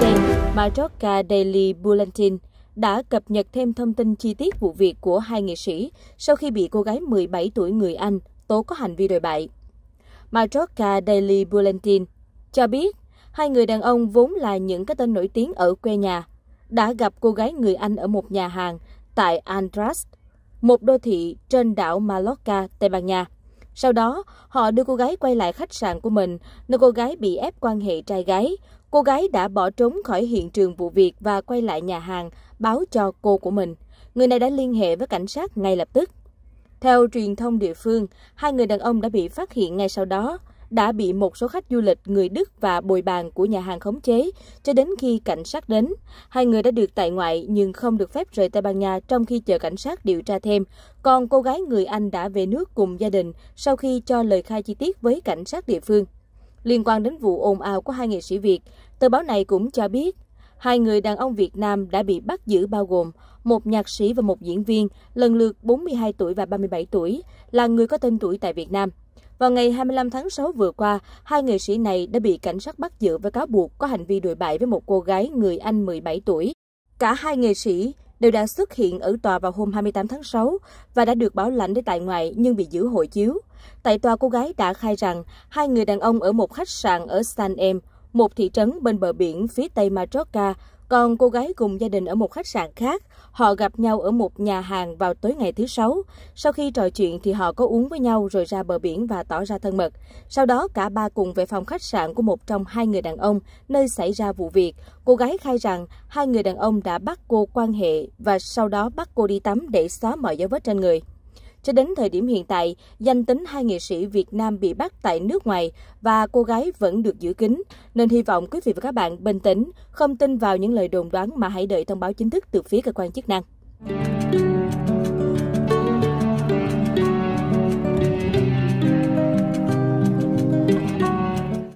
Mới đây, Majorca Daily Bulletin đã cập nhật thêm thông tin chi tiết vụ việc của hai nghệ sĩ sau khi bị cô gái 17 tuổi người Anh tố có hành vi đồi bại. Majorca Daily Bulletin cho biết hai người đàn ông vốn là những cái tên nổi tiếng ở quê nhà, đã gặp cô gái người Anh ở một nhà hàng tại Andras, một đô thị trên đảo Mallorca, Tây Ban Nha. Sau đó, họ đưa cô gái quay lại khách sạn của mình, nơi cô gái bị ép quan hệ trai gái. Cô gái đã bỏ trốn khỏi hiện trường vụ việc và quay lại nhà hàng, báo cho cô của mình. Người này đã liên hệ với cảnh sát ngay lập tức. Theo truyền thông địa phương, hai người đàn ông đã bị phát hiện ngay sau đó đã bị một số khách du lịch người Đức và bồi bàn của nhà hàng khống chế cho đến khi cảnh sát đến. Hai người đã được tại ngoại nhưng không được phép rời Tây Ban Nha trong khi chờ cảnh sát điều tra thêm. Còn cô gái người Anh đã về nước cùng gia đình sau khi cho lời khai chi tiết với cảnh sát địa phương. Liên quan đến vụ ồn ào của hai nghệ sĩ Việt, tờ báo này cũng cho biết hai người đàn ông Việt Nam đã bị bắt giữ bao gồm một nhạc sĩ và một diễn viên, lần lượt 42 tuổi và 37 tuổi, là người có tên tuổi tại Việt Nam. Vào ngày 25 tháng 6 vừa qua, hai nghệ sĩ này đã bị cảnh sát bắt giữ với cáo buộc có hành vi đồi bại với một cô gái người Anh 17 tuổi. Cả hai nghệ sĩ đều đã xuất hiện ở tòa vào hôm 28 tháng 6 và đã được bảo lãnh để tại ngoại nhưng bị giữ hội chiếu. Tại tòa, cô gái đã khai rằng hai người đàn ông ở một khách sạn ở San Em, một thị trấn bên bờ biển phía tây Mallorca, còn cô gái cùng gia đình ở một khách sạn khác, họ gặp nhau ở một nhà hàng vào tối ngày thứ Sáu. Sau khi trò chuyện thì họ có uống với nhau rồi ra bờ biển và tỏ ra thân mật. Sau đó cả ba cùng về phòng khách sạn của một trong hai người đàn ông nơi xảy ra vụ việc. Cô gái khai rằng hai người đàn ông đã bắt cô quan hệ và sau đó bắt cô đi tắm để xóa mọi dấu vết trên người. Cho đến thời điểm hiện tại, danh tính hai nghệ sĩ Việt Nam bị bắt tại nước ngoài và cô gái vẫn được giữ kín, nên hy vọng quý vị và các bạn bình tĩnh, không tin vào những lời đồn đoán mà hãy đợi thông báo chính thức từ phía cơ quan chức năng.